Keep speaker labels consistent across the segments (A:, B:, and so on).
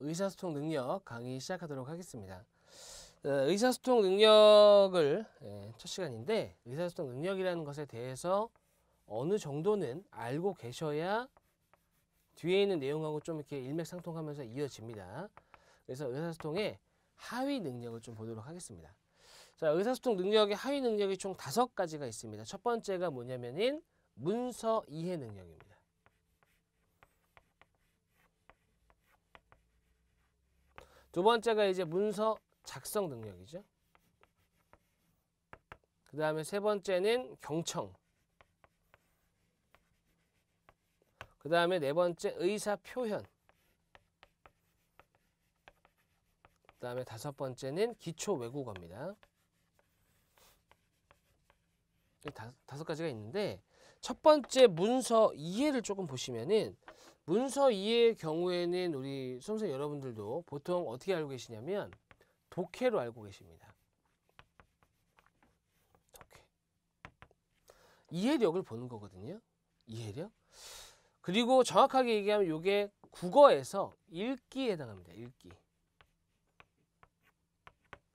A: 의사소통 능력 강의 시작하도록 하겠습니다. 어, 의사소통 능력을 예, 첫 시간인데 의사소통 능력이라는 것에 대해서 어느 정도는 알고 계셔야 뒤에 있는 내용하고 좀 이렇게 일맥상통하면서 이어집니다. 그래서 의사소통의 하위 능력을 좀 보도록 하겠습니다. 자, 의사소통 능력의 하위 능력이 총 다섯 가지가 있습니다. 첫 번째가 뭐냐면은 문서 이해 능력입니다. 두 번째가 이제 문서 작성 능력이죠. 그 다음에 세 번째는 경청. 그 다음에 네 번째 의사 표현. 그 다음에 다섯 번째는 기초 외국어입니다. 다, 다섯 가지가 있는데 첫 번째 문서 이해를 조금 보시면은 문서 2의 경우에는 우리 수험생 여러분들도 보통 어떻게 알고 계시냐면 독해로 알고 계십니다. 독해. 이해력을 보는 거거든요. 이해력. 그리고 정확하게 얘기하면 이게 국어에서 읽기에 해당합니다. 읽기.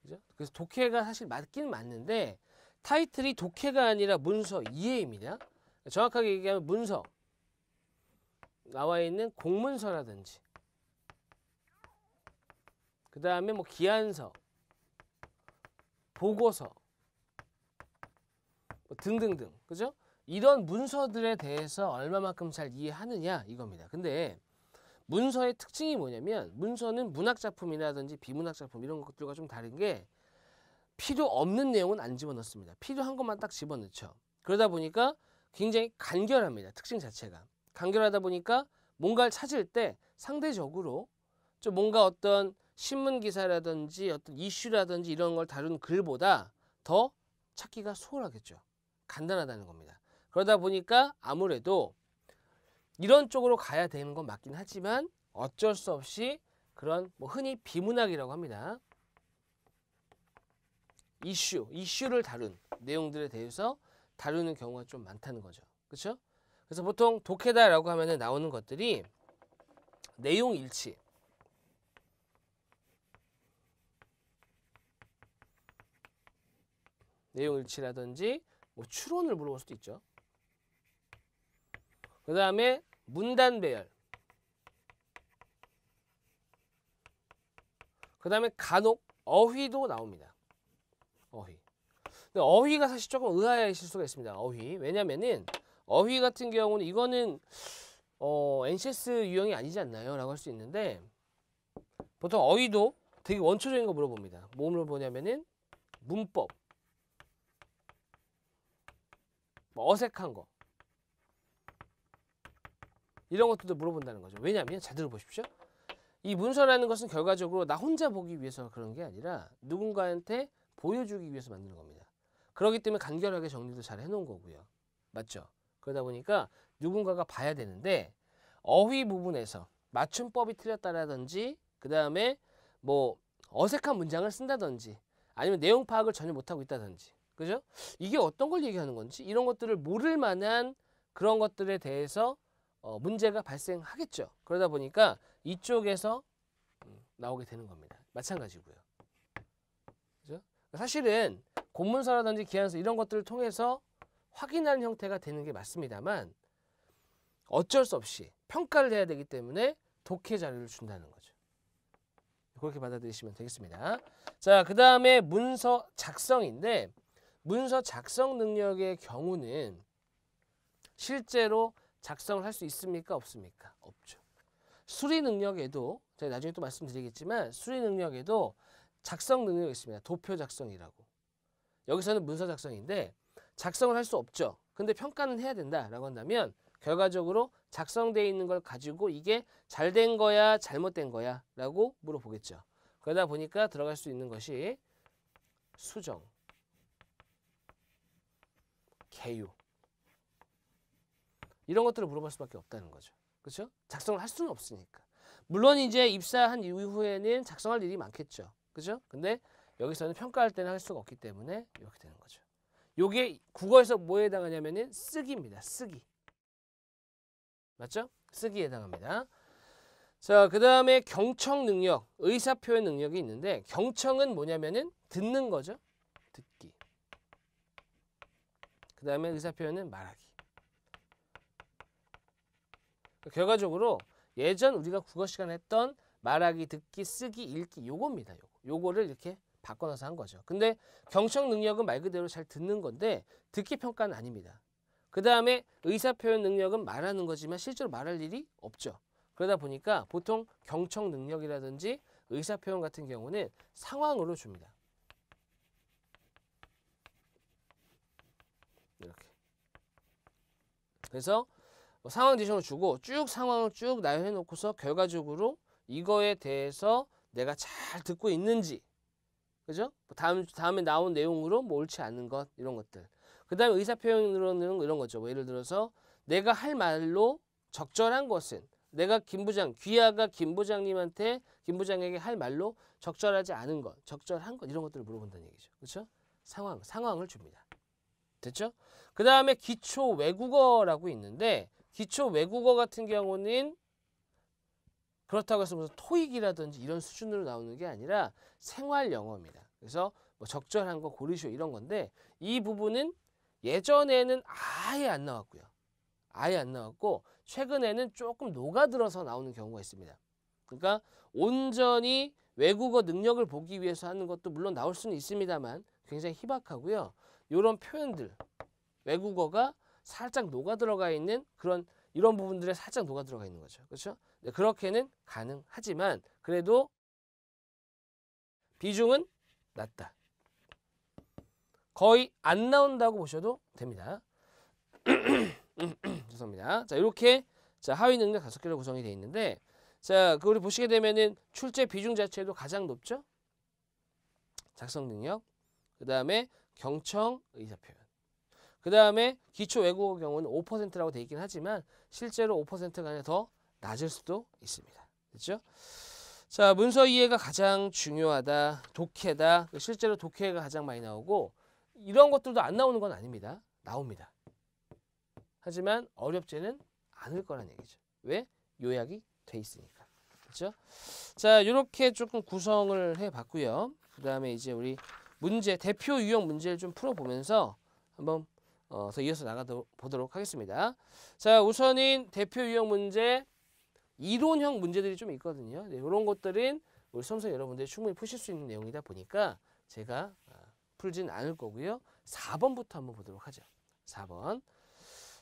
A: 그죠? 그래서 독해가 사실 맞긴 맞는데 타이틀이 독해가 아니라 문서 2해입니다 정확하게 얘기하면 문서 나와 있는 공문서라든지 그 다음에 뭐 기한서, 보고서 뭐 등등등 그죠? 이런 문서들에 대해서 얼마만큼 잘 이해하느냐 이겁니다. 근데 문서의 특징이 뭐냐면 문서는 문학 작품이라든지 비문학 작품 이런 것들과 좀 다른 게 필요 없는 내용은 안 집어넣습니다. 필요한 것만 딱 집어넣죠. 그러다 보니까 굉장히 간결합니다. 특징 자체가. 간결하다 보니까 뭔가를 찾을 때 상대적으로 좀 뭔가 어떤 신문 기사라든지 어떤 이슈라든지 이런 걸 다룬 글보다 더 찾기가 수월하겠죠. 간단하다는 겁니다. 그러다 보니까 아무래도 이런 쪽으로 가야 되는 건 맞긴 하지만 어쩔 수 없이 그런 뭐 흔히 비문학이라고 합니다. 이슈, 이슈를 다룬 내용들에 대해서 다루는 경우가 좀 많다는 거죠. 그렇죠? 그래서 보통 독해다라고 하면 나오는 것들이 내용 일치 내용 일치라든지 뭐 추론을 물어볼 수도 있죠. 그 다음에 문단 배열 그 다음에 간혹 어휘도 나옵니다. 어휘. 근데 어휘가 사실 조금 의아해하실 수가 있습니다. 어휘. 왜냐면은 하 어휘 같은 경우는 이거는 어, NCS 유형이 아니지 않나요? 라고 할 수 있는데 보통 어휘도 되게 원초적인 거 물어봅니다. 뭐물 보냐면은 문법 뭐 어색한 거 이런 것들도 물어본다는 거죠. 왜냐하면 잘 들어보십시오. 이 문서라는 것은 결과적으로 나 혼자 보기 위해서 그런 게 아니라 누군가한테 보여주기 위해서 만드는 겁니다. 그렇기 때문에 간결하게 정리도 잘 해놓은 거고요. 맞죠? 그러다 보니까 누군가가 봐야 되는데 어휘 부분에서 맞춤법이 틀렸다라든지 그 다음에 뭐 어색한 문장을 쓴다든지 아니면 내용 파악을 전혀 못하고 있다든지 그죠? 이게 어떤 걸 얘기하는 건지 이런 것들을 모를 만한 그런 것들에 대해서 어, 문제가 발생하겠죠. 그러다 보니까 이쪽에서 음, 나오게 되는 겁니다. 마찬가지고요. 그죠? 사실은 공문서라든지 기한서 이런 것들을 통해서 확인하는 형태가 되는 게 맞습니다만 어쩔 수 없이 평가를 해야 되기 때문에 독해 자료를 준다는 거죠. 그렇게 받아들이시면 되겠습니다. 자, 그 다음에 문서 작성인데 문서 작성 능력의 경우는 실제로 작성을 할 수 있습니까? 없습니까? 없죠. 수리 능력에도 제가 나중에 또 말씀드리겠지만 수리 능력에도 작성 능력이 있습니다. 도표 작성이라고. 여기서는 문서 작성인데 작성을 할 수 없죠. 근데 평가는 해야 된다라고 한다면 결과적으로 작성되어 있는 걸 가지고 이게 잘 된 거야 잘못된 거야 라고 물어보겠죠. 그러다 보니까 들어갈 수 있는 것이 수정, 개요 이런 것들을 물어볼 수밖에 없다는 거죠. 그렇죠? 작성을 할 수는 없으니까. 물론 이제 입사한 이후에는 작성할 일이 많겠죠. 그렇죠? 근데 여기서는 평가할 때는 할 수가 없기 때문에 이렇게 되는 거죠. 요게 국어에서 뭐에 해당하냐면은 쓰기입니다. 쓰기. 맞죠? 쓰기에 해당합니다. 자, 그 다음에 경청 능력, 의사표현 능력이 있는데 경청은 뭐냐면은 듣는 거죠. 듣기. 그 다음에 의사표현은 말하기. 결과적으로 예전 우리가 국어 시간에 했던 말하기, 듣기, 쓰기, 읽기 요겁니다. 요거. 요거를 이렇게 바꿔놔서 한 거죠. 근데 경청 능력은 말 그대로 잘 듣는 건데 듣기 평가는 아닙니다. 그 다음에 의사표현 능력은 말하는 거지만 실제로 말할 일이 없죠. 그러다 보니까 보통 경청 능력이라든지 의사표현 같은 경우는 상황으로 줍니다. 이렇게. 그래서 뭐 상황 지정을 주고 쭉 상황을 쭉 나열해 놓고서 결과적으로 이거에 대해서 내가 잘 듣고 있는지 그죠? 뭐 다음, 다음에 나온 내용으로 뭐 옳지 않은 것, 이런 것들. 그 다음에 의사표현으로는 이런 거죠. 뭐 예를 들어서 내가 할 말로 적절한 것은 내가 김 부장, 귀하가 김 부장님한테, 김 부장에게 할 말로 적절하지 않은 것, 적절한 것, 이런 것들을 물어본다는 얘기죠. 그렇죠? 상황, 상황을 줍니다. 됐죠? 그 다음에 기초 외국어라고 있는데 기초 외국어 같은 경우는 그렇다고 해서 무슨 토익이라든지 이런 수준으로 나오는 게 아니라 생활 영어입니다. 그래서 뭐 적절한 거 고르시오 이런 건데 이 부분은 예전에는 아예 안 나왔고요. 아예 안 나왔고 최근에는 조금 녹아들어서 나오는 경우가 있습니다. 그러니까 온전히 외국어 능력을 보기 위해서 하는 것도 물론 나올 수는 있습니다만 굉장히 희박하고요. 이런 표현들 외국어가 살짝 녹아들어가 있는 그런 이런 부분들에 살짝 녹아 들어가 있는 거죠. 그렇죠? 네, 그렇게는 가능하지만 그래도 비중은 낮다. 거의 안 나온다고 보셔도 됩니다. 죄송합니다. 자, 이렇게 자, 하위 능력 다섯 개로 구성이 되어 있는데 자, 그걸 보시게 되면은 출제 비중 자체도 가장 높죠? 작성 능력. 그다음에 경청 의사 표현. 그 다음에 기초 외국어 경우는 5%라고 되어 있긴 하지만 실제로 5%가 더 낮을 수도 있습니다. 그렇죠? 자, 문서 이해가 가장 중요하다. 독해다. 실제로 독해가 가장 많이 나오고 이런 것들도 안 나오는 건 아닙니다. 나옵니다. 하지만 어렵지는 않을 거란 얘기죠. 왜? 요약이 돼 있으니까. 그렇죠? 자, 이렇게 조금 구성을 해 봤고요. 그다음에 이제 우리 문제 대표 유형 문제를 좀 풀어 보면서 한번 어, 더 이어서 나가보도록 하겠습니다. 자, 우선인 대표 유형 문제, 이론형 문제들이 좀 있거든요. 네, 이런 것들은 우리 수험생 여러분들이 충분히 푸실 수 있는 내용이다 보니까 제가 아, 풀진 않을 거고요. 4번부터 한번 보도록 하죠. 4번.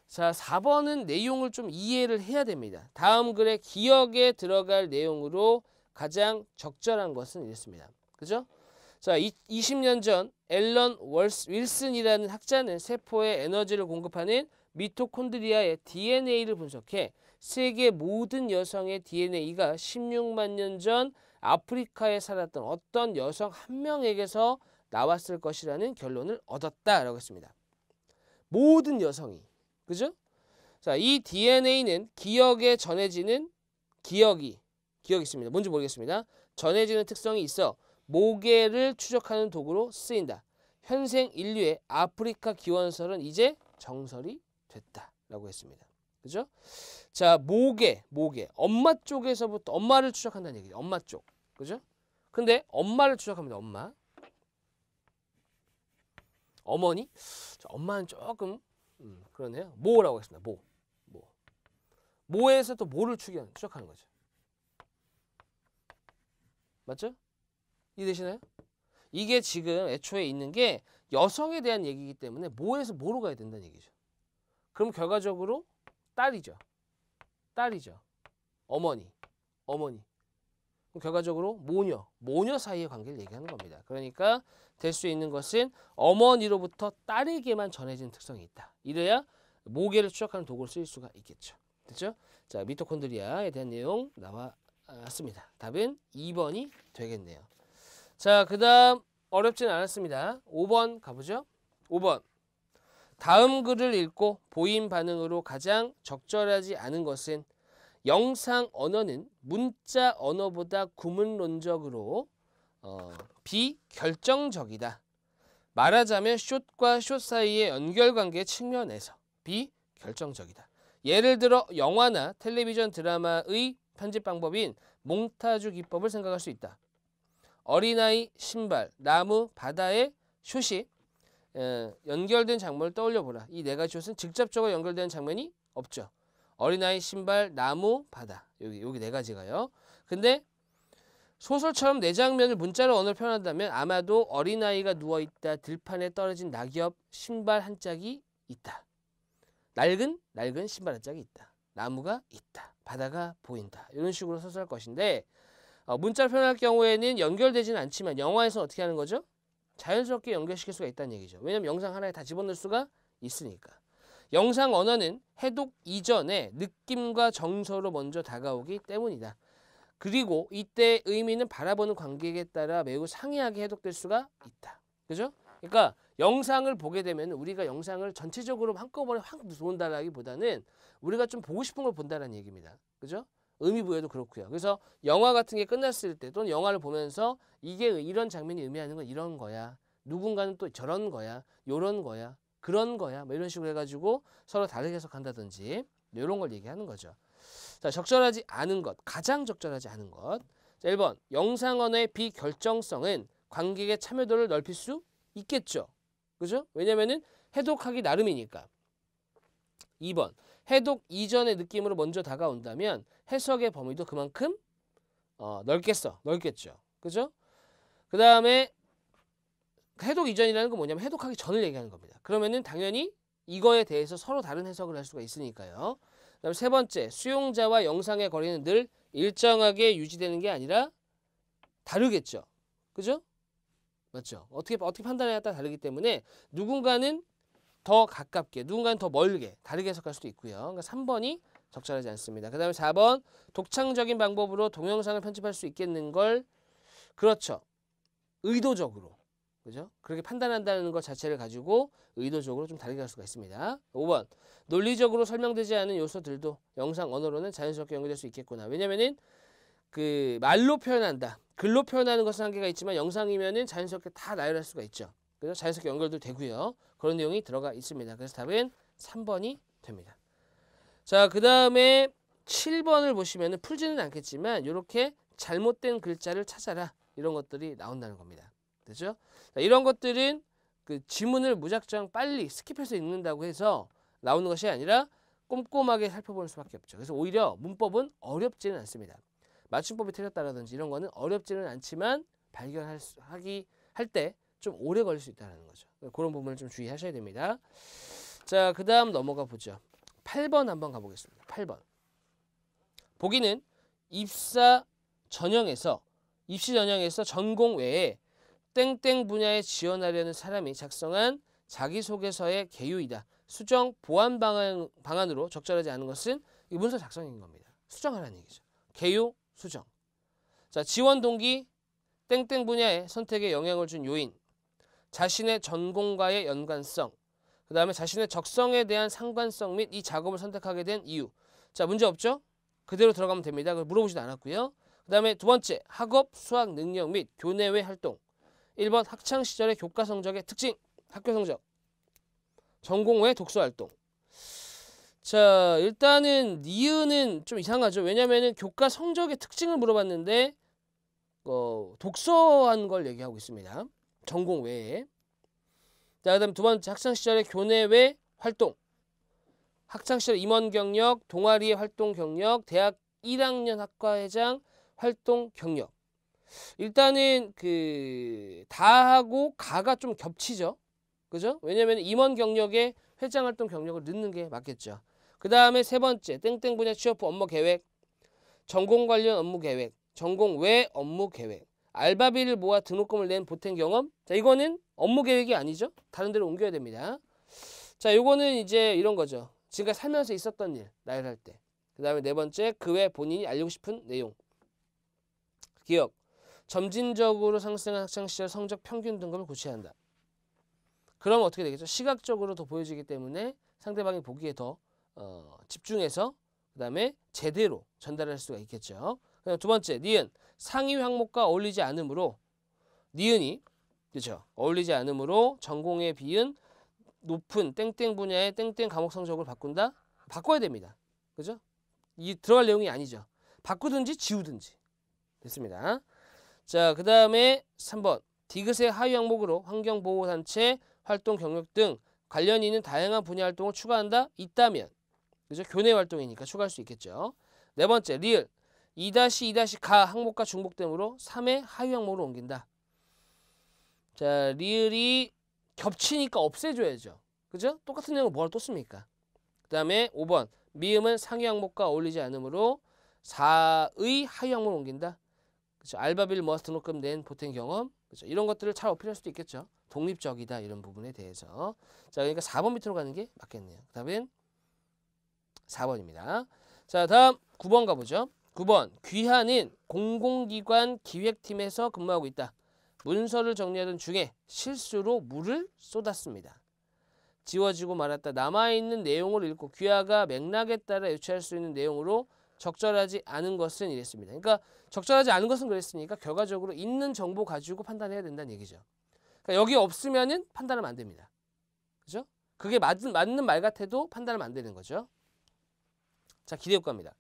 A: 자, 4번은 내용을 좀 이해를 해야 됩니다. 다음 글에 기억에 들어갈 내용으로 가장 적절한 것은 이랬습니다. 그죠? 자, 20년 전 앨런 월스, 윌슨이라는 학자는 세포에 에너지를 공급하는 미토콘드리아의 DNA를 분석해 세계 모든 여성의 DNA가 16만 년 전 아프리카에 살았던 어떤 여성 한 명에게서 나왔을 것이라는 결론을 얻었다라고 했습니다. 모든 여성이 그죠? 자, 이 DNA는 기억에 전해지는 기억이 기억이 있습니다. 뭔지 모르겠습니다. 전해지는 특성이 있어 모계를 추적하는 도구로 쓰인다. 현생 인류의 아프리카 기원설은 이제 정설이 됐다라고 했습니다. 그죠? 자, 모계, 모계. 엄마 쪽에서부터 엄마를 추적한다는 얘기예 엄마 쪽. 그죠? 근데 엄마를 추적합니다. 엄마. 어머니? 엄마는 조금 음, 그러네요. 모라고 하습니다 모. 모. 모에서 또 모를 추적하는 거죠. 맞죠? 이해되시나요? 이게 지금 애초에 있는 게 여성에 대한 얘기이기 때문에 뭐에서뭐로 가야 된다는 얘기죠. 그럼 결과적으로 딸이죠. 딸이죠. 어머니, 어머니. 결과적으로 모녀, 모녀 사이의 관계를 얘기하는 겁니다. 그러니까 될 수 있는 것은 어머니로부터 딸에게만 전해진 특성이 있다. 이래야 모계를 추적하는 도구를 쓸 수가 있겠죠. 됐죠? 자, 미토콘드리아에 대한 내용 나왔습니다 답은 2번이 되겠네요. 자, 그 다음 어렵진 않았습니다. 5번 가보죠. 5번. 다음 글을 읽고 보인 반응으로 가장 적절하지 않은 것은 영상 언어는 문자 언어보다 구문론적으로 어, 비결정적이다. 말하자면 숏과 숏 사이의 연결관계 측면에서 비결정적이다. 예를 들어 영화나 텔레비전 드라마의 편집 방법인 몽타주 기법을 생각할 수 있다. 어린아이 신발, 나무, 바다의 쇼이 연결된 장면을 떠올려 보라. 이 네 가지 쇼은 직접적으로 연결된 장면이 없죠. 어린아이 신발, 나무, 바다 여기 여기 네 가지가요. 근데 소설처럼 네 장면을 문자로 언어로 표현한다면 아마도 어린아이가 누워있다, 들판에 떨어진 낙엽, 신발 한 짝이 있다. 낡은 낡은 신발 한 짝이 있다. 나무가 있다. 바다가 보인다. 이런 식으로 소설할 것인데 어, 문자를 표현할 경우에는 연결되지는 않지만 영화에서 어떻게 하는 거죠? 자연스럽게 연결시킬 수가 있다는 얘기죠. 왜냐면 영상 하나에 다 집어넣을 수가 있으니까. 영상 언어는 해독 이전에 느낌과 정서로 먼저 다가오기 때문이다. 그리고 이때 의미는 바라보는 관객에 따라 매우 상이하게 해독될 수가 있다. 그죠? 그러니까 영상을 보게 되면 우리가 영상을 전체적으로 한꺼번에 확 본다라기보다는 우리가 좀 보고 싶은 걸 본다라는 얘기입니다. 그죠? 의미 부여도 그렇고요. 그래서 영화 같은 게 끝났을 때 또는 영화를 보면서 이게 이런 장면이 의미하는 건 이런 거야. 누군가는 또 저런 거야. 요런 거야. 그런 거야. 뭐 이런 식으로 해가지고 서로 다르게 해석한다든지 이런 뭐 걸 얘기하는 거죠. 자, 적절하지 않은 것. 가장 적절하지 않은 것. 자, 1번. 영상 언어의 비결정성은 관객의 참여도를 넓힐 수 있겠죠. 그죠? 왜냐면은 해독하기 나름이니까. 2번 해독 이전의 느낌으로 먼저 다가온다면 해석의 범위도 그만큼 어, 넓겠어. 넓겠죠. 그죠? 그 다음에 해독 이전이라는 건 뭐냐면 해독하기 전을 얘기하는 겁니다. 그러면은 당연히 이거에 대해서 서로 다른 해석을 할 수가 있으니까요. 그 다음 세 번째, 수용자와 영상의 거리는 늘 일정하게 유지되는 게 아니라 다르겠죠. 그죠? 맞죠? 어떻게, 어떻게 판단해야 따라 다르기 때문에 누군가는 더 가깝게, 누군가는 더 멀게 다르게 해석할 수도 있고요. 그러니까 3번이 적절하지 않습니다. 그 다음에 4번 독창적인 방법으로 동영상을 편집할 수 있겠는 걸 그렇죠. 의도적으로 그죠? 그렇게 판단한다는 것 자체를 가지고 의도적으로 좀 다르게 할 수가 있습니다. 5번 논리적으로 설명되지 않은 요소들도 영상 언어로는 자연스럽게 연결될 수 있겠구나. 왜냐면은 그 말로 표현한다. 글로 표현하는 것은 한계가 있지만 영상이면은 자연스럽게 다 나열할 수가 있죠. 그래서 자연스럽게 연결도 되고요. 그런 내용이 들어가 있습니다. 그래서 답은 3번이 됩니다. 자, 그 다음에 7번을 보시면 풀지는 않겠지만 이렇게 잘못된 글자를 찾아라 이런 것들이 나온다는 겁니다. 되죠? 이런 것들은 그 지문을 무작정 빨리 스킵해서 읽는다고 해서 나오는 것이 아니라 꼼꼼하게 살펴볼 수밖에 없죠. 그래서 오히려 문법은 어렵지는 않습니다. 맞춤법이 틀렸다라든지 이런 거는 어렵지는 않지만 발견하기 할때 좀 오래 걸릴 수 있다는 거죠. 그러니까 그런 부분을 좀 주의하셔야 됩니다. 자, 그 다음 넘어가 보죠. 8번 한번 가보겠습니다. 8번. 보기는 입사 전형에서 입시 전형에서 전공 외에 땡땡 분야에 지원하려는 사람이 작성한 자기소개서의 개요이다. 수정 보완 방안, 으로 적절하지 않은 것은 이 문서 작성인 겁니다. 수정하라는 얘기죠. 개요, 수정. 자, 지원 동기, 땡땡 분야의 선택에 영향을 준 요인. 자신의 전공과의 연관성, 그 다음에 자신의 적성에 대한 상관성 및 이 작업을 선택하게 된 이유. 자, 문제 없죠? 그대로 들어가면 됩니다. 물어보지도 않았고요. 그 다음에 두 번째, 학업, 수학 능력 및 교내외 활동. 1번 학창 시절의 교과 성적의 특징, 학교 성적. 전공 외 독서 활동. 자, 일단은 니은은 좀 이상하죠. 왜냐면은 교과 성적의 특징을 물어봤는데 어, 독서한 걸 얘기하고 있습니다. 전공 외에 자 그다음 두 번째 학창 시절의 교내외 활동 학창 시절 임원 경력 동아리의 활동 경력 대학 1학년 학과회장 활동 경력 일단은 그 다하고 가가 좀 겹치죠 그죠 왜냐면 임원 경력에 회장 활동 경력을 넣는 게 맞겠죠 그 다음에 세 번째 땡땡 분야 취업 후 업무 계획 전공 관련 업무 계획 전공 외 업무 계획 알바비를 모아 등록금을 낸 보탬 경험 자 이거는 업무 계획이 아니죠 다른 데로 옮겨야 됩니다 자 요거는 이제 이런 거죠 지금까지 살면서 있었던 일 나열 할때 그 다음에 네 번째 그 외 본인이 알리고 싶은 내용 기억 점진적으로 상승한 학창시절 성적 평균 등급을 고야한다 그럼 어떻게 되겠죠 시각적으로 더 보여지기 때문에 상대방이 보기에 더 어, 집중해서 그 다음에 제대로 전달할 수가 있겠죠 두 번째 니은 상위 항목과 어울리지 않으므로 니은이 그렇죠. 어울리지 않으므로 전공의 비은 높은 땡땡 분야의 땡땡 과목 성적을 바꾼다? 바꿔야 됩니다. 그죠? 이 들어갈 내용이 아니죠. 바꾸든지 지우든지. 됐습니다. 자, 그 다음에 3번. 디귿의 하위 항목으로 환경보호단체, 활동 경력 등 관련 이 있는 다양한 분야 활동을 추가한다? 있다면. 그죠? 교내 활동이니까 추가할 수 있겠죠. 네 번째, 리을. 2-2-가 항목과 중복됨으로 3의 하위 항목으로 옮긴다. 자, 리을이 겹치니까 없애줘야죠. 그죠? 똑같은 내용을 뭐라 또 씁니까? 그 다음에 5번 미음은 상위 항목과 어울리지 않으므로 4의 하위 항목으로 옮긴다. 그죠? 알바빌 머스 트록금낸 보탠 경험 그죠? 이런 것들을 잘 어필할 수도 있겠죠. 독립적이다 이런 부분에 대해서 자 그러니까 4번 밑으로 가는 게 맞겠네요. 그 다음엔 4번입니다. 자 다음 9번 가보죠. 9번 귀한인 공공기관 기획팀에서 근무하고 있다. 문서를 정리하던 중에 실수로 물을 쏟았습니다. 지워지고 말았다. 남아있는 내용을 읽고 귀하가 맥락에 따라 유추할 수 있는 내용으로 적절하지 않은 것은 이랬습니다. 그러니까 적절하지 않은 것은 그랬으니까 결과적으로 있는 정보 가지고 판단해야 된다는 얘기죠. 그러니까 여기 없으면은 판단하면 안 됩니다. 그죠? 그게 맞는, 맞는 말 같아도 판단하면 안 되는 거죠. 자, 기대 효과입니다.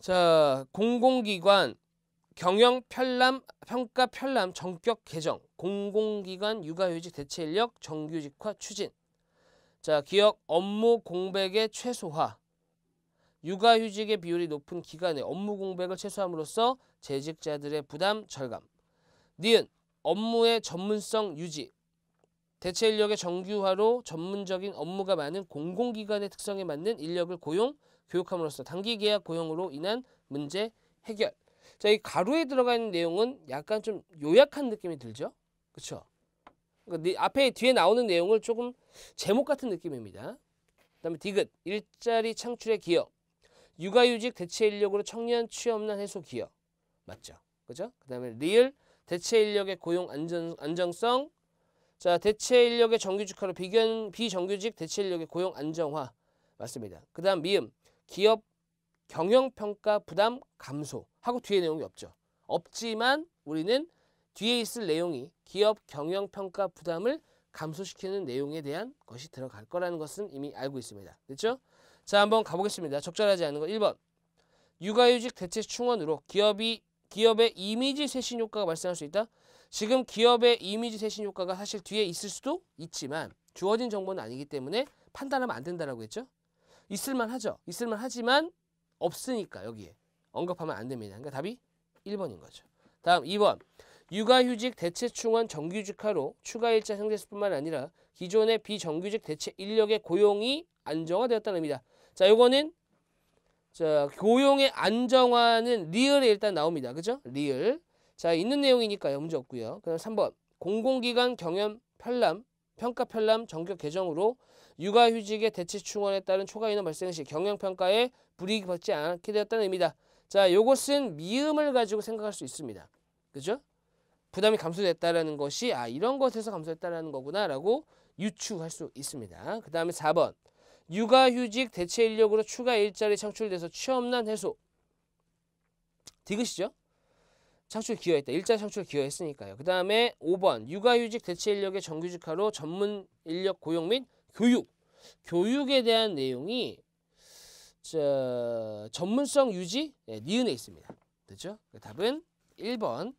A: 자, 공공기관 경영 편람 평가 편람 전격 개정 공공기관 육아휴직 대체 인력 정규직화 추진 자 기업 업무 공백의 최소화 육아휴직의 비율이 높은 기간에 업무 공백을 최소함으로써 재직자들의 부담 절감 니은 업무의 전문성 유지 대체 인력의 정규화로 전문적인 업무가 많은 공공기관의 특성에 맞는 인력을 고용 교육함으로써 단기 계약 고용으로 인한 문제 해결. 자, 이 가로에 들어가 있는 내용은 약간 좀 요약한 느낌이 들죠? 그렇죠? 그러니까 네 앞에 뒤에 나오는 내용을 조금 제목 같은 느낌입니다. 그다음에 디귿 일자리 창출의 기업 육아휴직 대체 인력으로 청년 취업난 해소 기업 맞죠? 그죠? 그다음에 리을 대체 인력의 고용 안전 안정성, 자 대체 인력의 정규직화로 비견 비정규직 대체 인력의 고용 안정화 맞습니다. 그다음 미음 기업 경영평가 부담 감소하고 뒤에 내용이 없죠. 없지만 우리는 뒤에 있을 내용이 기업 경영평가 부담을 감소시키는 내용에 대한 것이 들어갈 거라는 것은 이미 알고 있습니다. 됐죠? 자, 한번 가보겠습니다. 적절하지 않은 거 1번. 육아휴직 대체 충원으로 기업이 기업의 이미지 쇄신 효과가 발생할 수 있다. 지금 기업의 이미지 쇄신 효과가 사실 뒤에 있을 수도 있지만 주어진 정보는 아니기 때문에 판단하면 안 된다라고 했죠. 있을만 하죠. 있을만 하지만 없으니까 여기에 언급하면 안 됩니다. 그러니까 답이 1번인 거죠. 다음 2번. 육아휴직 대체충원 정규직화로 추가일자 상대수뿐만 아니라 기존의 비정규직 대체 인력의 고용이 안정화되었다는 의미다. 자, 요거는 자, 고용의 안정화는 리을에 일단 나옵니다. 그죠? 리을. 자, 있는 내용이니까요. 문제 없고요. 그다음 3번. 공공기관 경영 편람, 평가 편람 정격 개정으로 육아휴직의 대체 충원에 따른 초과인원 발생 시 경영평가에 불이익 받지 않게 되었다는 의미다. 자, 요것은 미음을 가지고 생각할 수 있습니다. 그죠? 부담이 감소됐다라는 것이 아 이런 것에서 감소했다라는 거구나라고 유추할 수 있습니다. 그 다음에 4번 육아휴직 대체 인력으로 추가 일자리 창출돼서 취업난 해소 디귿이죠? 창출 기여했다. 일자리 창출 기여했으니까요. 그 다음에 5번 육아휴직 대체 인력의 정규직화로 전문 인력 고용 및 교육, 교육에 대한 내용이 저, 전문성 유지 네, 니은에 있습니다. 그죠 그 답은 1번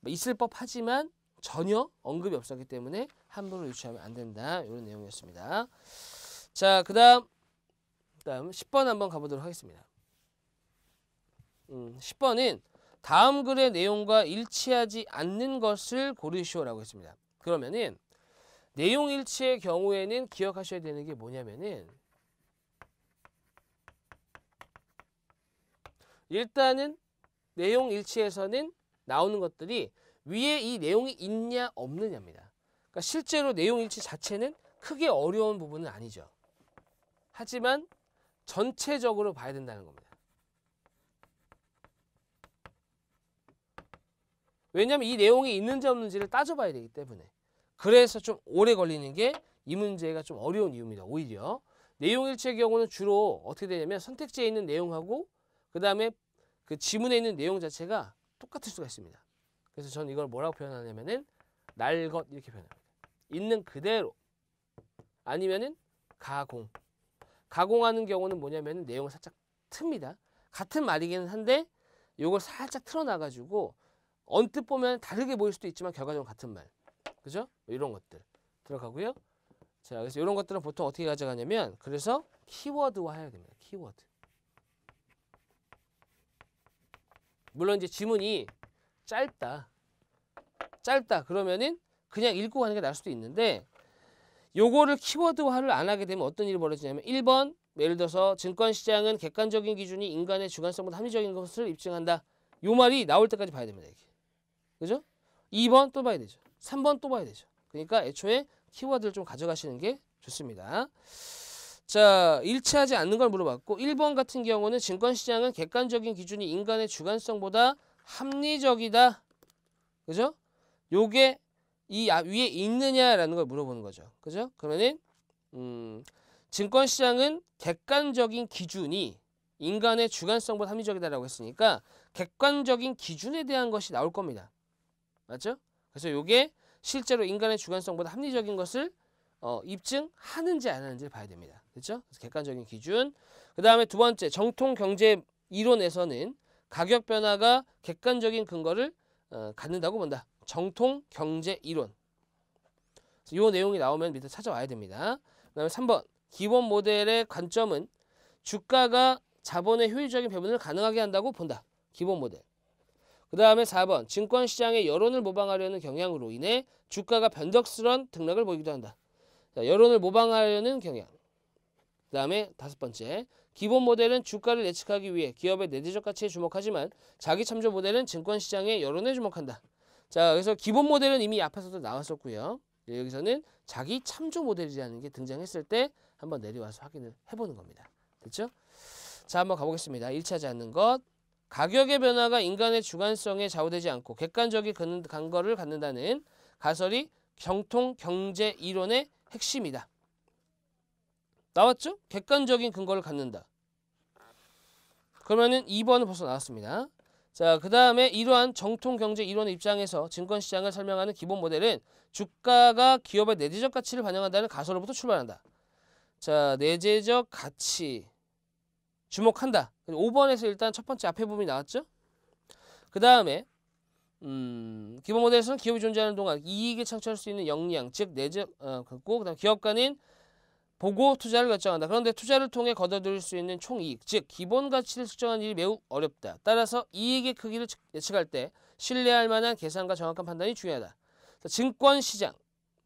A: 뭐 있을 법하지만 전혀 언급이 없었기 때문에 함부로 유추하면 안 된다. 이런 내용이었습니다. 자, 그 다음 다음 10번 한번 가보도록 하겠습니다. 음, 10번은 다음 글의 내용과 일치하지 않는 것을 고르시오라고 했습니다. 그러면은 내용 일치의 경우에는 기억하셔야 되는 게 뭐냐면은 일단은 내용 일치에서는 나오는 것들이 위에 이 내용이 있냐 없느냐입니다. 그러니까 실제로 내용 일치 자체는 크게 어려운 부분은 아니죠. 하지만 전체적으로 봐야 된다는 겁니다. 왜냐하면 이 내용이 있는지 없는지를 따져봐야 되기 때문에 그래서 좀 오래 걸리는 게 이 문제가 좀 어려운 이유입니다. 오히려 내용일체의 경우는 주로 어떻게 되냐면 선택지에 있는 내용하고 그 다음에 그 지문에 있는 내용 자체가 똑같을 수가 있습니다. 그래서 저는 이걸 뭐라고 표현하냐면은 날 것 이렇게 표현합니다. 있는 그대로 아니면은 가공 가공하는 경우는 뭐냐면은 내용을 살짝 틉니다. 같은 말이기는 한데 요걸 살짝 틀어놔가지고 언뜻 보면 다르게 보일 수도 있지만 결과적으로 같은 말. 그죠? 이런 것들 들어가고요. 자, 그래서 이런 것들은 보통 어떻게 가져가냐면 그래서 키워드화 해야 됩니다. 키워드. 물론 이제 지문이 짧다. 짧다. 그러면은 그냥 읽고 가는 게 나을 수도 있는데 요거를 키워드화를 안 하게 되면 어떤 일이 벌어지냐면 1번 예를 들어서 증권시장은 객관적인 기준이 인간의 주관성보다 합리적인 것을 입증한다. 요 말이 나올 때까지 봐야 됩니다. 이게. 그죠? 2번 또 봐야 되죠. 3번 또 봐야 되죠. 그러니까 애초에 키워드를 좀 가져가시는 게 좋습니다. 자, 일치하지 않는 걸 물어봤고 1번 같은 경우는 증권시장은 객관적인 기준이 인간의 주관성보다 합리적이다. 그죠? 요게 이 아, 위에 있느냐라는 걸 물어보는 거죠. 그죠? 그러면은 음, 증권시장은 객관적인 기준이 인간의 주관성보다 합리적이다라고 했으니까 객관적인 기준에 대한 것이 나올 겁니다. 맞죠? 그래서 이게 실제로 인간의 주관성보다 합리적인 것을 어, 입증하는지 안 하는지를 봐야 됩니다. 그렇죠? 객관적인 기준. 그 다음에 두 번째 정통 경제 이론에서는 가격 변화가 객관적인 근거를 어, 갖는다고 본다. 정통 경제 이론. 이 내용이 나오면 밑에 찾아와야 됩니다. 그 다음에 3번 기본 모델의 관점은 주가가 자본의 효율적인 배분을 가능하게 한다고 본다. 기본 모델. 그 다음에 4번 증권시장의 여론을 모방하려는 경향으로 인해 주가가 변덕스런 등락을 보이기도 한다. 자, 여론을 모방하려는 경향. 그 다음에 다섯 번째 기본 모델은 주가를 예측하기 위해 기업의 내재적 가치에 주목하지만 자기 참조 모델은 증권시장의 여론에 주목한다. 자 그래서 기본 모델은 이미 앞에서도 나왔었고요. 예, 여기서는 자기 참조 모델이라는 게 등장했을 때 한번 내려와서 확인을 해보는 겁니다. 됐죠? 자 한번 가보겠습니다. 일치하지 않는 것 가격의 변화가 인간의 주관성에 좌우되지 않고 객관적인 근거를 갖는다는 가설이 정통 경제 이론의 핵심이다. 나왔죠? 객관적인 근거를 갖는다. 그러면은 2번은 벌써 나왔습니다. 자, 그 다음에 이러한 정통 경제 이론의 입장에서 증권시장을 설명하는 기본 모델은 주가가 기업의 내재적 가치를 반영한다는 가설로부터 출발한다. 자, 내재적 가치. 주목한다. 5번에서 일단 첫 번째 앞에 부분이 나왔죠? 그 다음에 음, 기본 모델에서는 기업이 존재하는 동안 이익을 창출할 수 있는 역량, 즉 내적 어, 갖고 그다음 기업 간인 보고 투자를 결정한다. 그런데 투자를 통해 거둬들일 수 있는 총 이익, 즉 기본 가치를 측정하는 일이 매우 어렵다. 따라서 이익의 크기를 예측할 때 신뢰할 만한 계산과 정확한 판단이 중요하다. 증권 시장,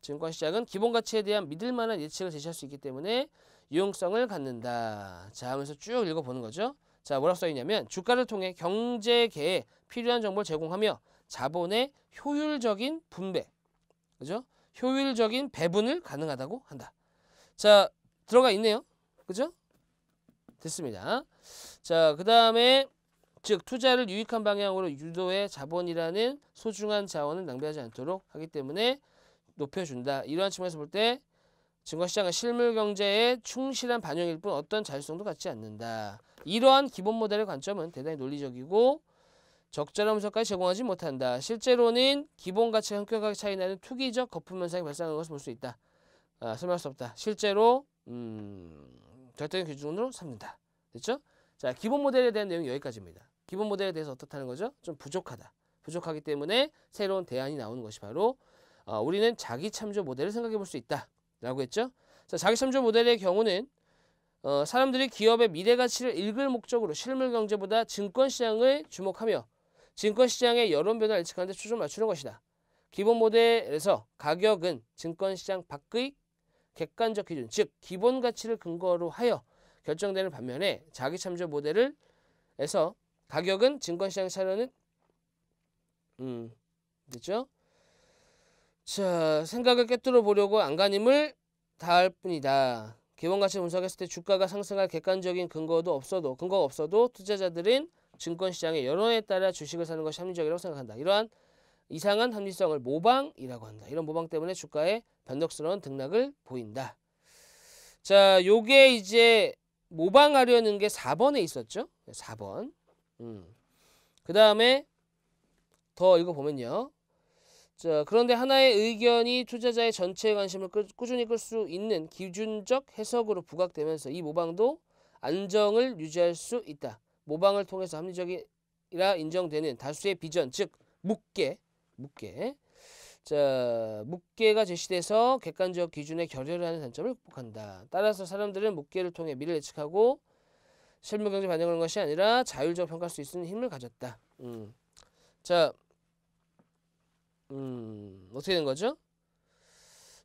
A: 증권시장은 기본가치에 대한 믿을만한 예측을 제시할 수 있기 때문에 유용성을 갖는다. 자 하면서 쭉 읽어보는 거죠. 자 뭐라고 써있냐면 주가를 통해 경제계에 필요한 정보를 제공하며 자본의 효율적인 분배, 그죠? 효율적인 배분을 가능하다고 한다. 자 들어가 있네요. 그죠? 됐습니다. 자, 그 다음에 즉 투자를 유익한 방향으로 유도해 자본이라는 소중한 자원을 낭비하지 않도록 하기 때문에 높여준다. 이러한 측면에서 볼 때 증권시장은 실물 경제에 충실한 반영일 뿐 어떤 자율성도 갖지 않는다. 이러한 기본 모델의 관점은 대단히 논리적이고 적절한 분석까지 제공하지 못한다. 실제로는 기본 가치가 현격하 차이나는 투기적 거품 현상이 발생하는 것을 볼 수 있다. 아, 설명할 수 없다. 실제로 음, 결정의 기준으로 삼는다. 됐죠? 자, 기본 모델에 대한 내용 이 여기까지입니다. 기본 모델에 대해서 어떻다는 거죠? 좀 부족하다. 부족하기 때문에 새로운 대안이 나오는 것이 바로 어, 우리는 자기 참조 모델을 생각해 볼 수 있다라고 했죠. 자, 자기 참조 모델의 경우는 어, 사람들이 기업의 미래 가치를 읽을 목적으로 실물 경제보다 증권 시장을 주목하며 증권 시장의 여론 변화를 예측하는 데 초점을 맞추는 것이다. 기본 모델에서 가격은 증권 시장 밖의 객관적 기준, 즉 기본 가치를 근거로 하여 결정되는 반면에 자기 참조 모델을 에서 가격은 증권 시장 차려는 음, 됐죠? 자, 생각을 깨뜨려 보려고 안간힘을 다할 뿐이다. 기본가치 분석했을 때 주가가 상승할 객관적인 근거도 없어도 근거가 없어도 투자자들은 증권시장의 여론에 따라 주식을 사는 것이 합리적이라고 생각한다. 이러한 이상한 합리성을 모방이라고 한다. 이런 모방 때문에 주가의 변덕스러운 등락을 보인다. 자, 요게 이제 모방하려는 게 4번에 있었죠. 4번. 음. 그 다음에 더 읽어보면요. 자, 그런데 하나의 의견이 투자자의 전체 관심을 끄, 꾸준히 끌 수 있는 기준적 해석으로 부각되면서 이 모방도 안정을 유지할 수 있다. 모방을 통해서 합리적이라 인정되는 다수의 비전, 즉 묵계, 묵계. 자, 묵계가 제시돼서 객관적 기준의 결여를 하는 단점을 극복한다. 따라서 사람들은 묵계를 통해 미래를 예측하고 실무 경제 반영하는 것이 아니라 자율적 평가할 수 있는 힘을 가졌다. 음. 자, 음, 어떻게 된 거죠?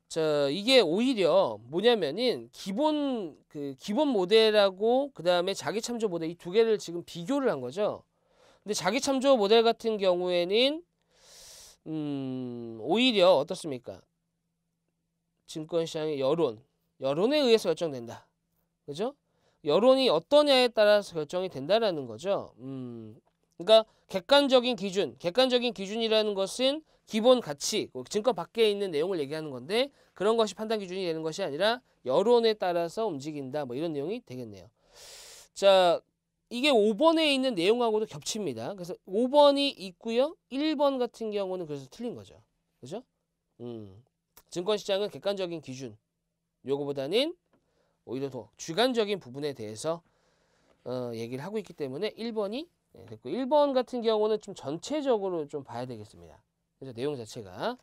A: 자, 이게 오히려 뭐냐면은 기본 그 기본 모델하고 그다음에 자기 참조 모델 이 두 개를 지금 비교를 한 거죠. 근데 자기 참조 모델 같은 경우에는 음, 오히려 어떻습니까? 증권 시장의 여론, 여론에 의해서 결정된다. 그죠? 여론이 어떠냐에 따라서 결정이 된다라는 거죠. 음. 그러니까 객관적인 기준, 객관적인 기준이라는 것은 기본 가치, 뭐 증권 밖에 있는 내용을 얘기하는 건데 그런 것이 판단 기준이 되는 것이 아니라 여론에 따라서 움직인다. 뭐 이런 내용이 되겠네요. 자, 이게 5번에 있는 내용하고도 겹칩니다. 그래서 5번이 있고요. 1번 같은 경우는 그래서 틀린 거죠. 그죠? 음. 증권시장은 객관적인 기준. 요거보다는 오히려 더 주관적인 부분에 대해서 어, 얘기를 하고 있기 때문에 1번이 됐고 1번 같은 경우는 좀 전체적으로 좀 봐야 되겠습니다. 그죠? 내용 자체가.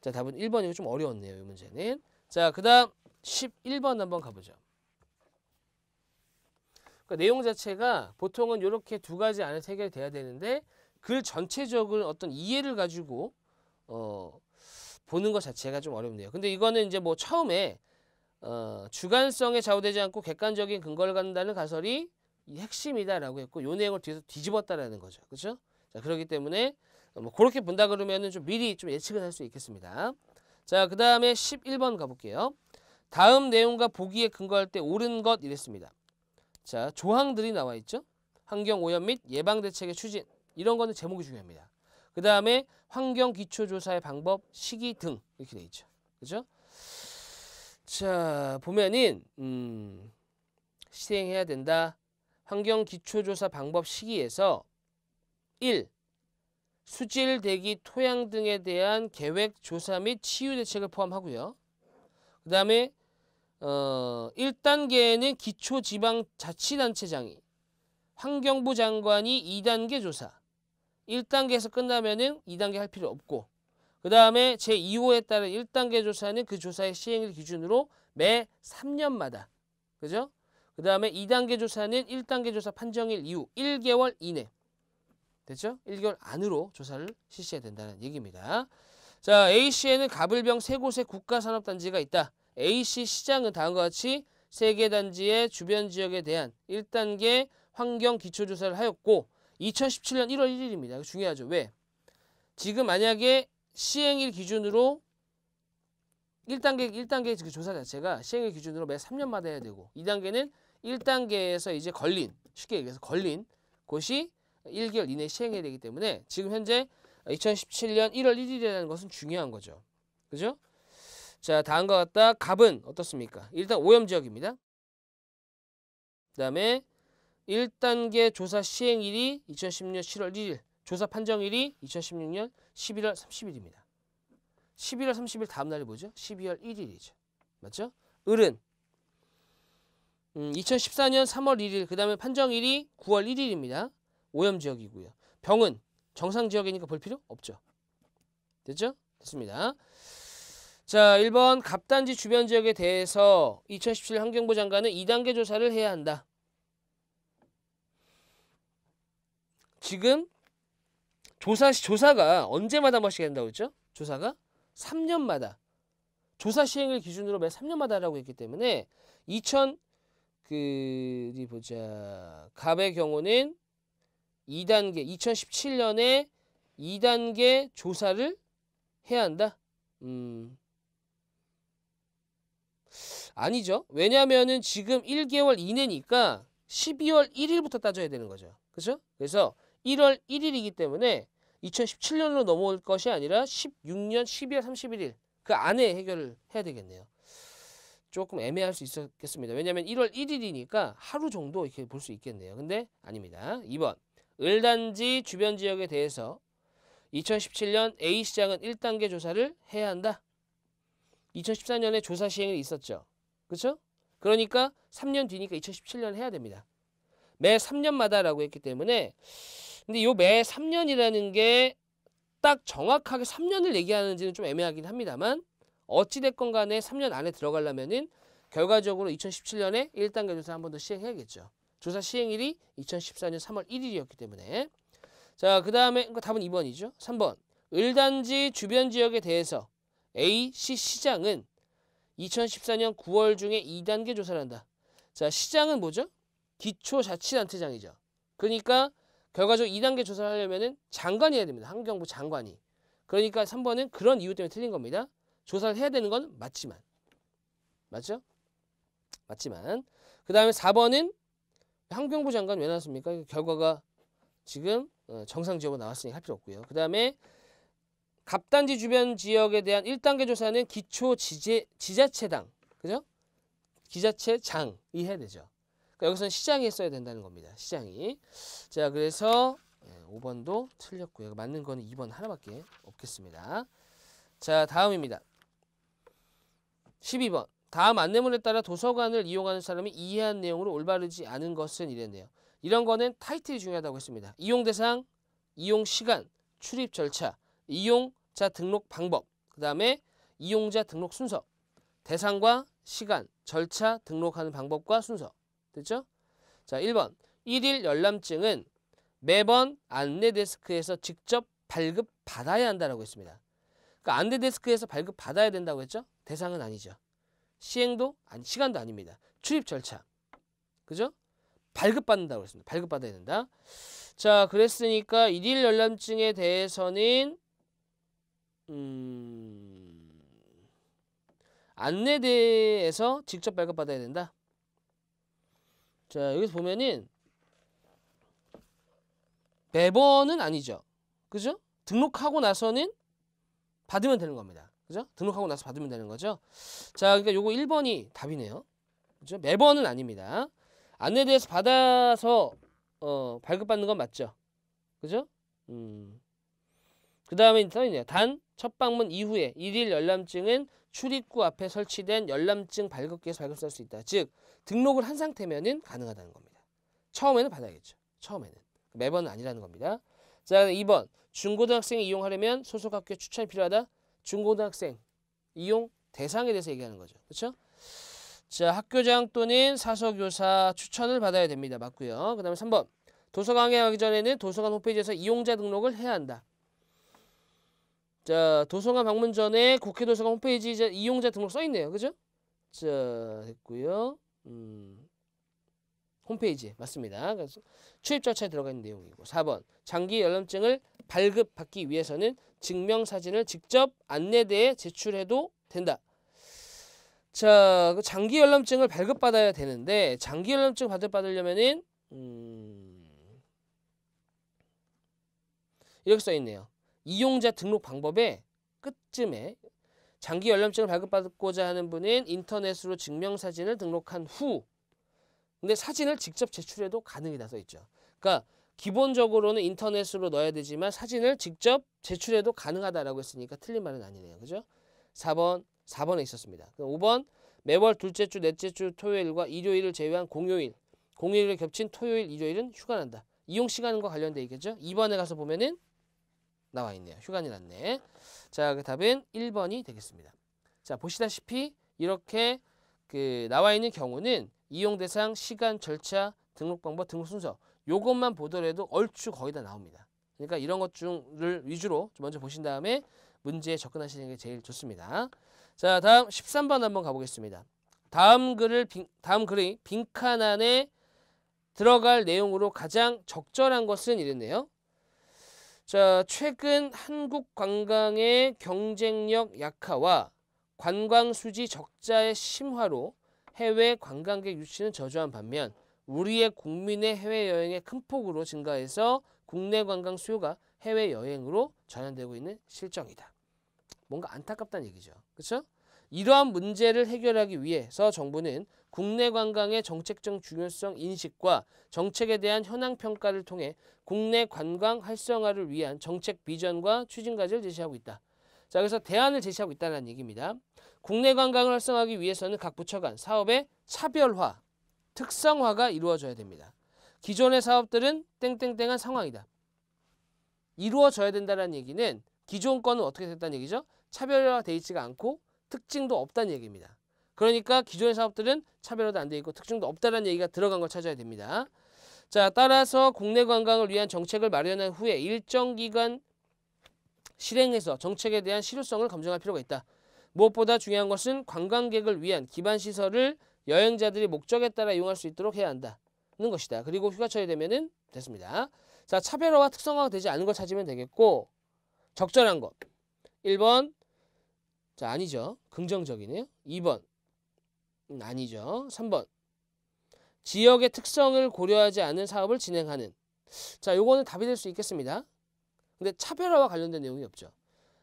A: 자, 답은 1번이고 좀 어려웠네요. 이 문제는. 자, 그 다음 11번 한번 가보죠. 그러니까 내용 자체가 보통은 이렇게 두 가지 안에 해결돼야 되는데 글 전체적인 어떤 이해를 가지고 어, 보는 것 자체가 좀 어렵네요. 근데 이거는 이제 뭐 처음에 어, 주관성에 좌우되지 않고 객관적인 근거를 갖는다는 가설이 핵심이다라고 했고 요 내용을 뒤에서 뒤집었다라는 거죠. 그렇죠? 자, 그렇기 때문에 어, 뭐 그렇게 본다 그러면은 좀 미리 좀 예측을 할 수 있겠습니다. 자, 그 다음에 11번 가볼게요. 다음 내용과 보기에 근거할 때 옳은 것 이랬습니다. 자, 조항들이 나와 있죠. 환경 오염 및 예방 대책의 추진. 이런 거는 제목이 중요합니다. 그 다음에 환경 기초 조사의 방법, 시기 등 이렇게 돼 있죠. 그죠? 자, 보면은 음, 시행해야 된다. 환경 기초 조사 방법 시기에서 1. 수질, 대기, 토양 등에 대한 계획, 조사 및 치유 대책을 포함하고요. 그 다음에 어, 1단계는 에 기초지방자치단체장이 환경부 장관이 2단계 조사 1단계에서 끝나면은 2단계 할 필요 없고 그 다음에 제2호에 따른 1단계 조사는 그 조사의 시행일 기준으로 매 3년마다 그죠? 그 다음에 2단계 조사는 1단계 조사 판정일 이후 1개월 이내 됐죠? 1개월 안으로 조사를 실시해야 된다는 얘기입니다. 자, A씨에는 가불병 세곳의 국가산업단지가 있다. A씨 시장은 다음과 같이 세 개 단지의 주변 지역에 대한 1단계 환경 기초조사를 하였고 2017년 1월 1일입니다. 중요하죠. 왜? 지금 만약에 시행일 기준으로 1단계, 1단계 그 조사 자체가 시행일 기준으로 매 3년마다 해야 되고 2단계는 1단계에서 이제 걸린, 쉽게 얘기해서 걸린 곳이 1개월 이내 시행해야 되기 때문에 지금 현재 2017년 1월 1일이라는 것은 중요한 거죠. 그죠? 자, 다음과 같다. 갑은 어떻습니까? 일단 오염 지역입니다. 그 다음에 1단계 조사 시행일이 2016년 7월 1일, 조사 판정일이 2016년 11월 30일입니다. 11월 30일 다음 날이 뭐죠? 12월 1일이죠. 맞죠? 을은 음, 2014년 3월 1일, 그 다음에 판정일이 9월 1일입니다. 오염 지역이고요. 병은 정상 지역이니까 볼 필요 없죠. 됐죠? 됐습니다. 자, 1번 갑단지 주변 지역에 대해서 2017 환경부 장관은 2단계 조사를 해야 한다. 지금 조사 조사가 언제마다 한 번씩 된다고 했죠? 조사가 3년마다 조사 시행을 기준으로 매 3년마다라고 했기 때문에 2000 그, 어디 보자. 갑의 경우는 2단계 2017년에 2단계 조사를 해야 한다. 음. 아니죠. 왜냐면은 지금 1개월 이내니까 12월 1일부터 따져야 되는 거죠. 그죠? 그래서 1월 1일이기 때문에 2017년으로 넘어올 것이 아니라 16년 12월 31일 그 안에 해결을 해야 되겠네요. 조금 애매할 수 있었겠습니다. 왜냐면 1월 1일이니까 하루 정도 이렇게 볼 수 있겠네요. 근데 아닙니다. 2번 을단지 주변 지역에 대해서 2017년 A시장은 1단계 조사를 해야 한다. 2014년에 조사 시행이 있었죠. 그렇죠? 그러니까 3년 뒤니까 2017년 해야 됩니다. 매 3년마다라고 했기 때문에 근데 요 매 3년이라는 게 딱 정확하게 3년을 얘기하는지는 좀 애매하긴 합니다만 어찌됐건 간에 3년 안에 들어가려면은 결과적으로 2017년에 1단계 조사 한 번 더 시행해야겠죠. 조사 시행일이 2014년 3월 1일이었기 때문에 자, 그 다음에 답은 2번이죠. 3번. 을단지 주변 지역에 대해서 A씨 시장은 2014년 9월 중에 2단계 조사를 한다. 자, 시장은 뭐죠? 기초자치단체장이죠. 그러니까 결과적으로 2단계 조사를 하려면 장관이 해야 됩니다. 환경부 장관이. 그러니까 3번은 그런 이유 때문에 틀린 겁니다. 조사를 해야 되는 건 맞지만. 맞죠? 맞지만. 그 다음에 4번은 환경부 장관 왜 나왔습니까? 결과가 지금 어, 정상적으로 나왔으니 할 필요 없고요. 그 다음에 갑단지 주변 지역에 대한 1단계 조사는 기초 지제, 지자체당, 그죠? 기자체장이 해야 되죠. 그러니까 여기서는 시장이 했어야 된다는 겁니다. 시장이. 자, 그래서 5번도 예, 틀렸고요. 맞는 거 2번 하나밖에 없겠습니다. 자, 다음입니다. 12번. 다음 안내문에 따라 도서관을 이용하는 사람이 이해한 내용으로 올바르지 않은 것은 이랬네요. 이런 거는 타이틀이 중요하다고 했습니다. 이용 대상, 이용 시간, 출입 절차, 이용자 등록 방법, 그 다음에 이용자 등록 순서, 대상과 시간, 절차 등록하는 방법과 순서. 됐죠? 자, 1번. 1일 열람증은 매번 안내 데스크에서 직접 발급 받아야 한다고 했습니다. 그러니까 안내 데스크에서 발급 받아야 된다고 했죠? 대상은 아니죠. 시행도 아 시간도 아닙니다. 출입 절차. 그죠? 발급받는다고 했습니다. 발급받아야 된다. 자, 그랬으니까 일일 열람증에 대해서는 음, 안내대에서 직접 발급받아야 된다. 자, 여기서 보면은 매번은 아니죠. 그죠? 등록하고 나서는 받으면 되는 겁니다. 그죠? 등록하고 나서 받으면 되는 거죠. 자, 그러니까 요거 1번이 답이네요. 그죠? 매번은 아닙니다. 안내대에서 받아서 어, 발급받는 건 맞죠. 그죠? 음. 그 다음에 써있네요. 단, 첫 방문 이후에 일일 열람증은 출입구 앞에 설치된 열람증 발급기에서 발급할 수 있다. 즉, 등록을 한 상태면은 가능하다는 겁니다. 처음에는 받아야겠죠. 처음에는. 매번은 아니라는 겁니다. 자, 2번. 중고등학생이 이용하려면 소속 학교 추천이 필요하다. 중고등학생 이용 대상에 대해서 얘기하는 거죠. 그렇죠? 자, 학교장 또는 사서교사 추천을 받아야 됩니다. 맞고요. 그 다음에 3번. 도서관에 가기 전에는 도서관 홈페이지에서 이용자 등록을 해야 한다. 자, 도서관 방문 전에 국회 도서관 홈페이지 이용자 등록 써있네요. 그죠? 자, 됐고요. 음, 홈페이지 에 맞습니다. 그래서 출입 절차에 들어가 있는 내용이고 4번 장기 연람증을 발급받기 위해서는 증명사진을 직접 안내대에 제출해도 된다. 자, 그 장기 열람증을 발급받아야 되는데 장기 열람증 받으려면 음... 이렇게 써 있네요. 이용자 등록 방법의 끝쯤에 장기 열람증을 발급받고자 하는 분은 인터넷으로 증명사진을 등록한 후 근데 사진을 직접 제출해도 가능이다 써 있죠. 그러니까 기본적으로는 인터넷으로 넣어야 되지만 사진을 직접 제출해도 가능하다라고 했으니까 틀린 말은 아니네요. 그죠? 4번, 4번에 있었습니다. 5번, 매월 둘째 주, 넷째 주 토요일과 일요일을 제외한 공휴일, 공휴일을 겹친 토요일, 일요일은 휴가난다. 이용 시간과 관련돼 있겠죠? 2번에 가서 보면은 나와 있네요. 휴가이 났네. 자, 그 답은 1번이 되겠습니다. 자, 보시다시피 이렇게 그 나와 있는 경우는 이용 대상, 시간, 절차, 등록 방법, 등록 순서 요것만 보더라도 얼추 거의 다 나옵니다. 그러니까 이런 것 중을 위주로 먼저 보신 다음에 문제에 접근하시는 게 제일 좋습니다. 자, 다음 13번 한번 가보겠습니다. 다음 글을 빈, 다음 글이 빈칸 안에 들어갈 내용으로 가장 적절한 것은 이랬네요. 자, 최근 한국 관광의 경쟁력 약화와 관광 수지 적자의 심화로 해외 관광객 유치는 저조한 반면 우리의 국민의 해외여행의 큰 폭으로 증가해서 국내 관광 수요가 해외여행으로 전환되고 있는 실정이다. 뭔가 안타깝다는 얘기죠. 그렇죠? 이러한 문제를 해결하기 위해서 정부는 국내 관광의 정책적 중요성 인식과 정책에 대한 현황 평가를 통해 국내 관광 활성화를 위한 정책 비전과 추진과제를 제시하고 있다. 자, 그래서 대안을 제시하고 있다는 얘기입니다. 국내 관광을 활성화하기 위해서는 각 부처 간 사업의 차별화, 특성화가 이루어져야 됩니다. 기존의 사업들은 땡땡땡한 상황이다. 이루어져야 된다는 얘기는 기존 건은 어떻게 됐다는 얘기죠? 차별화되어 있지가 않고 특징도 없다는 얘기입니다. 그러니까 기존의 사업들은 차별화도 안 돼 있고 특징도 없다는 얘기가 들어간 걸 찾아야 됩니다. 자, 따라서 국내 관광을 위한 정책을 마련한 후에 일정 기간 실행해서 정책에 대한 실효성을 검증할 필요가 있다. 무엇보다 중요한 것은 관광객을 위한 기반 시설을 여행자들이 목적에 따라 이용할 수 있도록 해야 한다는 것이다. 그리고 휴가철이 되면은 됐습니다. 자, 차별화와 특성화가 되지 않은 걸 찾으면 되겠고 적절한 것. 1번 자, 아니죠. 긍정적이네요. 2번 음, 아니죠. 3번 지역의 특성을 고려하지 않은 사업을 진행하는 자, 요거는 답이 될 수 있겠습니다. 근데 차별화와 관련된 내용이 없죠.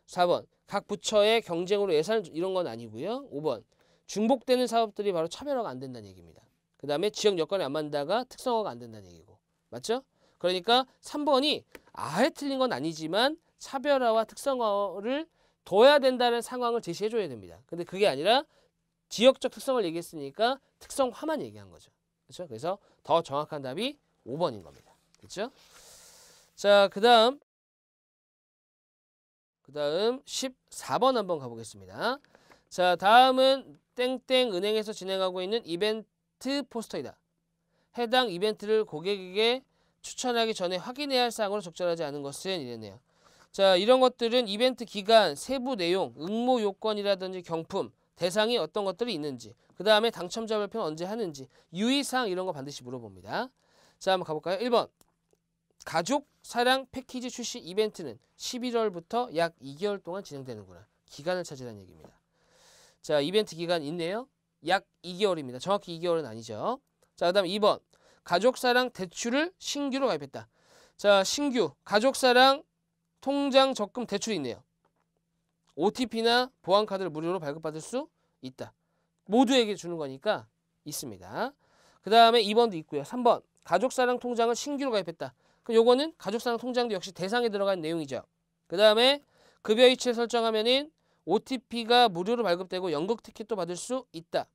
A: 4번 각 부처의 경쟁으로 예산 을 이런 건 아니고요. 5번 중복되는 사업들이 바로 차별화가 안 된다는 얘기입니다. 그 다음에 지역 여건에 안맞다가 특성화가 안 된다는 얘기고 맞죠? 그러니까 3번이 아예 틀린 건 아니지만 차별화와 특성화를 둬야 된다는 상황을 제시해줘야 됩니다. 근데 그게 아니라 지역적 특성을 얘기했으니까 특성화만 얘기한 거죠. 그렇죠? 그래서 더 정확한 답이 5번인 겁니다. 그렇죠? 자, 그 다음 그 다음 14번 한번 가보겠습니다. 자, 다음은 땡땡 은행에서 진행하고 있는 이벤트 포스터이다. 해당 이벤트를 고객에게 추천하기 전에 확인해야 할 사항으로 적절하지 않은 것은 이랬네요. 자 이런 것들은 이벤트 기간, 세부 내용, 응모 요건이라든지 경품, 대상이 어떤 것들이 있는지 그 다음에 당첨자 발표는 언제 하는지 유의사항 이런 거 반드시 물어봅니다. 자 한번 가볼까요? 1번 가족 사랑 패키지 출시 이벤트는 11월부터 약 2개월 동안 진행되는구나. 기간을 차지라는 얘기입니다. 자, 이벤트 기간 있네요. 약 2개월입니다. 정확히 2개월은 아니죠. 자, 그 다음 2번. 가족사랑 대출을 신규로 가입했다. 자, 신규 가족사랑 통장 적금 대출이 있네요. OTP나 보안카드를 무료로 발급받을 수 있다. 모두에게 주는 거니까 있습니다. 그 다음에 2번도 있고요. 3번 가족사랑 통장을 신규로 가입했다. 그럼 요거는 가족사랑 통장도 역시 대상에 들어간 내용이죠. 그 다음에 급여이체 설정하면은 OTP가 무료로 발급되고 연극 티켓도 받을 수 있다.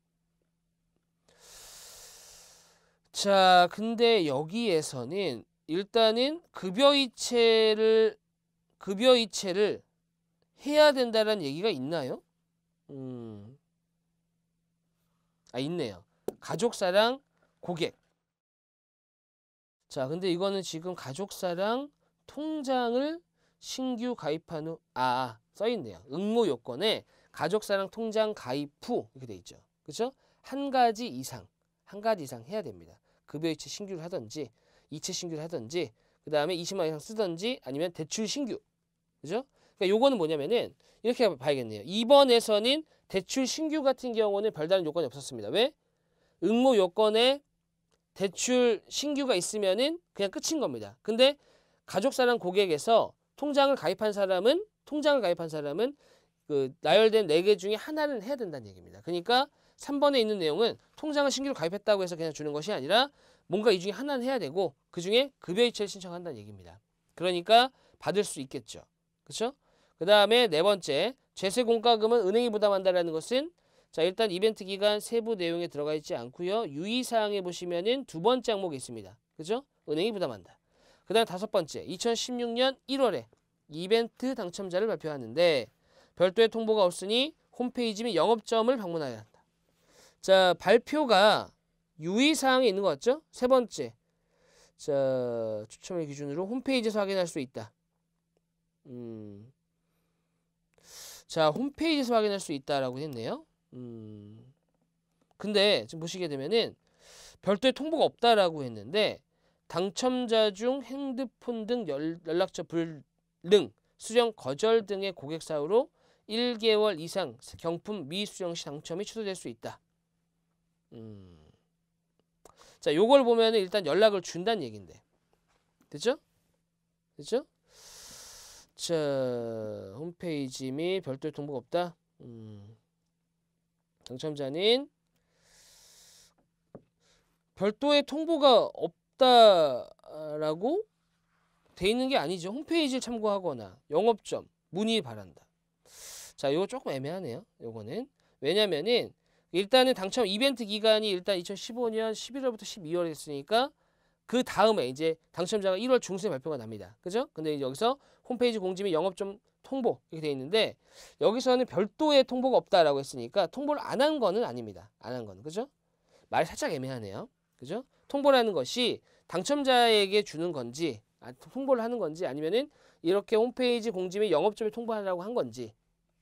A: 자, 근데 여기에서는 일단은 급여이체를 급여이체를 해야 된다는 얘기가 있나요? 음. 아, 있네요. 가족사랑 고객. 자, 근데 이거는 지금 가족사랑 통장을 신규 가입한 후, 아, 아. 써있네요. 응모 요건에 가족사랑 통장 가입 후 이렇게 돼 있죠. 그렇죠? 한 가지 이상, 한 가지 이상 해야 됩니다. 급여이체 신규를 하든지 이체 신규를 하든지 그 다음에 20만 이상 쓰든지 아니면 대출 신규 그죠? 그러니까 요거는 뭐냐면은 이렇게 봐야겠네요. 2번에서는 대출 신규 같은 경우는 별다른 요건이 없었습니다. 왜? 응모 요건에 대출 신규가 있으면은 그냥 끝인 겁니다. 근데 가족사랑 고객에서 통장을 가입한 사람은 통장을 가입한 사람은 그 나열된 네 개 중에 하나는 해야 된다는 얘기입니다. 그러니까 3번에 있는 내용은 통장을 신규로 가입했다고 해서 그냥 주는 것이 아니라 뭔가 이 중에 하나는 해야 되고 그중에 급여이체를 신청한다는 얘기입니다. 그러니까 받을 수 있겠죠. 그렇죠? 그 다음에 네 번째 제세 공과금은 은행이 부담한다라는 것은 자 일단 이벤트 기간 세부 내용에 들어가 있지 않고요. 유의사항에 보시면은 두 번째 항목이 있습니다. 그죠? 은행이 부담한다. 그 다음 다섯 번째 2016년 1월에 이벤트 당첨자를 발표하는데 별도의 통보가 없으니 홈페이지 및 영업점을 방문하여야 한다. 자, 발표가 유의사항이 있는 것 같죠? 세 번째. 자, 추첨을 기준으로 홈페이지에서 확인할 수 있다. 음. 자, 홈페이지에서 확인할 수 있다라고 했네요. 음. 근데 지금 보시게 되면은 별도의 통보가 없다라고 했는데 당첨자 중 핸드폰 등 연락처 불, 능, 수령 거절 등의 고객 사유로 1개월 이상 경품 미수령 시 당첨이 취소될 수 있다. 음. 자, 요걸 보면은 일단 연락을 준다는 얘긴데. 됐죠? 됐죠? 자, 홈페이지 및 별도의 통보가 없다. 음. 당첨자는 별도의 통보가 없다라고 돼 있는 게 아니죠. 홈페이지를 참고하거나 영업점 문의 바란다. 자, 이거 조금 애매하네요. 이거는 왜냐면은 일단은 당첨 이벤트 기간이 일단 2015년 11월부터 12월에 있으니까 그 다음에 이제 당첨자가 1월 중순에 발표가 납니다. 그죠? 근데 여기서 홈페이지 공지 및 영업점 통보 이렇게 돼 있는데 여기서는 별도의 통보가 없다라고 했으니까 통보를 안 한 거는 아닙니다. 안 한 거는 그죠? 말 살짝 애매하네요. 그죠? 통보라는 것이 당첨자에게 주는 건지 통보를 아, 하는 건지 아니면은 이렇게 홈페이지 공지 및 영업점에 통보하라고 한 건지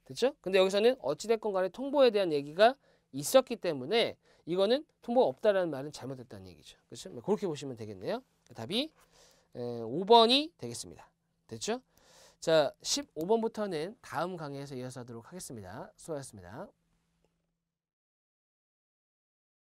A: 됐죠? 근데 여기서는 어찌됐건 간에 통보에 대한 얘기가 있었기 때문에 이거는 통보가 없다라는 말은 잘못됐다는 얘기죠. 그렇죠? 그렇게 보시면 되겠네요. 답이 5번이 되겠습니다. 됐죠? 자, 15번부터는 다음 강의에서 이어서 하도록 하겠습니다. 수고하셨습니다.